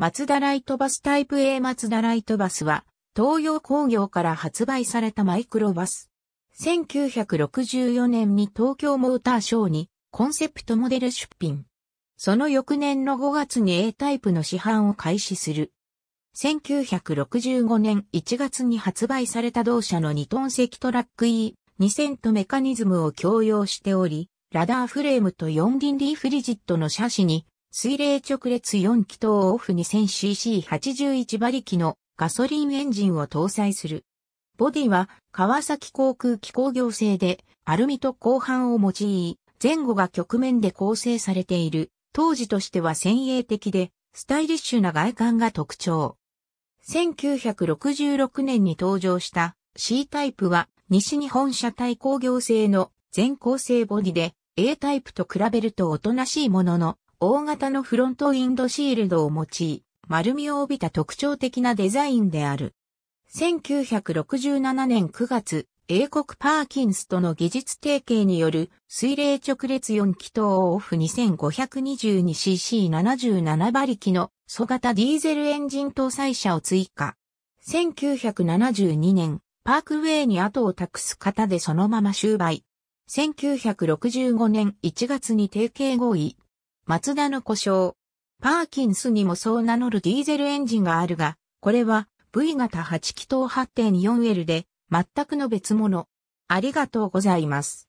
マツダライトバスタイプ A マツダライトバスは、東洋工業から発売されたマイクロバス。1964年に東京モーターショーにコンセプトモデル出品。その翌年の5月に A タイプの市販を開始する。1965年1月に発売された同社の2トン積トラック E、2000とメカニズムを共用しており、ラダーフレームと4輪リーフリジットの車種に水冷直列4気筒オフ 2000cc81 馬力のガソリンエンジンを搭載する。ボディは川崎航空機工業製でアルミと鋼板を用い、前後が曲面で構成されている。当時としては先鋭的で、スタイリッシュな外観が特徴。1966年に登場した C タイプは西日本車体工業製の全構成ボディで A タイプと比べるとおとなしいものの大型のフロントウィンドシールドを用い、丸みを帯びた特徴的なデザインである。1967年9月、英国パーキンスとの技術提携による水冷直列4気筒オフ 2522cc77 馬力の素型ディーゼルエンジン搭載車を追加。1972年、パークウェイに後を託す方でそのまま終売。1965年1月に提携合意、マツダの故障。パーキンスにもそう名乗るディーゼルエンジンがあるが、これは V 型8気筒 8.4L で、全くの別物。ありがとうございます。